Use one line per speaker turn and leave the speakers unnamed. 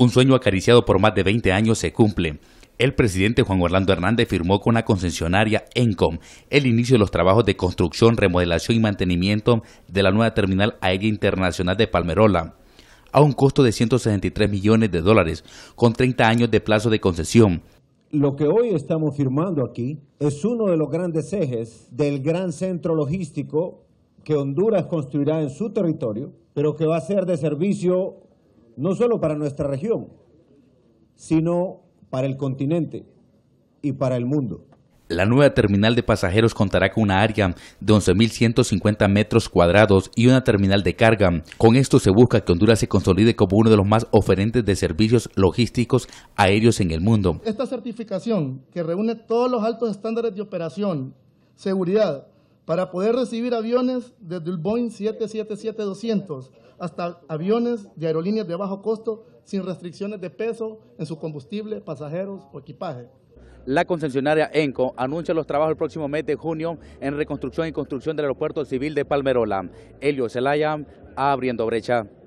Un sueño acariciado por más de 20 años se cumple. El presidente Juan Orlando Hernández firmó con la concesionaria ENCOM el inicio de los trabajos de construcción, remodelación y mantenimiento de la nueva terminal aérea internacional de Palmerola a un costo de 163 millones de dólares, con 30 años de plazo de concesión.
Lo que hoy estamos firmando aquí es uno de los grandes ejes del gran centro logístico que Honduras construirá en su territorio, pero que va a ser de servicio no solo para nuestra región, sino para el continente y para el mundo.
La nueva terminal de pasajeros contará con una área de 11.150 metros cuadrados y una terminal de carga. Con esto se busca que Honduras se consolide como uno de los más oferentes de servicios logísticos aéreos en el mundo.
Esta certificación, que reúne todos los altos estándares de operación, seguridad, para poder recibir aviones desde el Boeing 777-200 hasta aviones de aerolíneas de bajo costo sin restricciones de peso en su combustible, pasajeros o equipaje.
La concesionaria ENCO anuncia los trabajos el próximo mes de junio en reconstrucción y construcción del aeropuerto civil de Palmerola. Helio Zelaya, abriendo brecha.